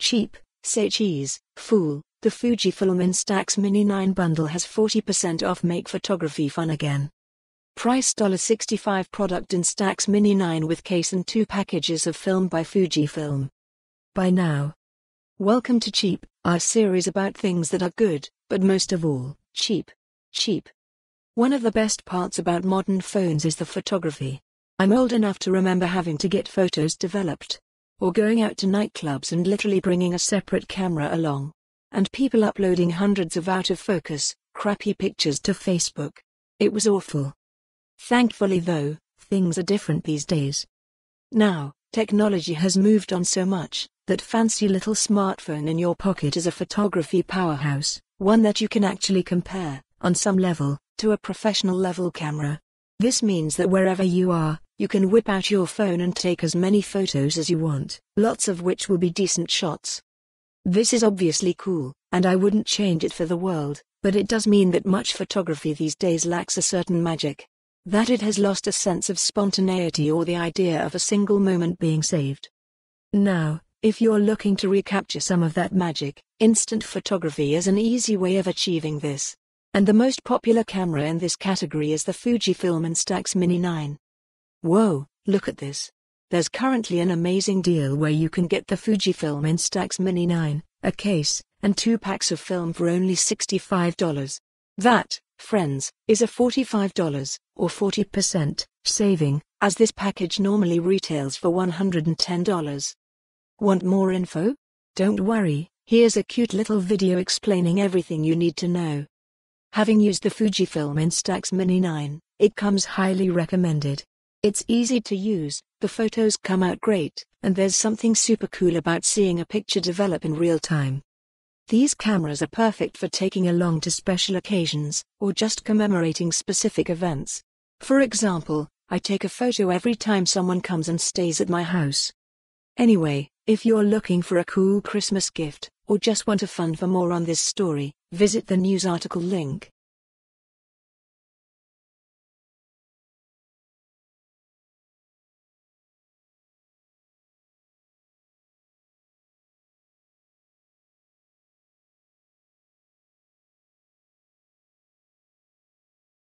Cheap, say cheese, fool. The Fujifilm Instax Mini 9 bundle has 40% off make photography fun again. Price $65 product Instax Mini 9 with case and two packages of film by Fujifilm. By now. Welcome to Cheap, our series about things that are good, but most of all, cheap. Cheap. One of the best parts about modern phones is the photography. I'm old enough to remember having to get photos developed, or going out to nightclubs and literally bringing a separate camera along. And people uploading hundreds of out of focus, crappy pictures to Facebook. It was awful. Thankfully, though, things are different these days. Now, technology has moved on so much that fancy little smartphone in your pocket is a photography powerhouse, one that you can actually compare, on some level, to a professional level camera. This means that wherever you are, you can whip out your phone and take as many photos as you want, lots of which will be decent shots. This is obviously cool, and I wouldn't change it for the world, but it does mean that much photography these days lacks a certain magic. That it has lost a sense of spontaneity or the idea of a single moment being saved. Now, if you're looking to recapture some of that magic, instant photography is an easy way of achieving this. And the most popular camera in this category is the Fujifilm Instax Mini 9. Whoa, look at this. There's currently an amazing deal where you can get the Fujifilm Instax Mini 9, a case, and two packs of film for only $65. That, friends, is a $45, or 40%, saving, as this package normally retails for $110. Want more info? Don't worry, here's a cute little video explaining everything you need to know. Having used the Fujifilm Instax Mini 9, it comes highly recommended. It's easy to use, the photos come out great, and there's something super cool about seeing a picture develop in real time. These cameras are perfect for taking along to special occasions, or just commemorating specific events. For example, I take a photo every time someone comes and stays at my house. Anyway, if you're looking for a cool Christmas gift, or just want to fund for more on this story, visit the news article link.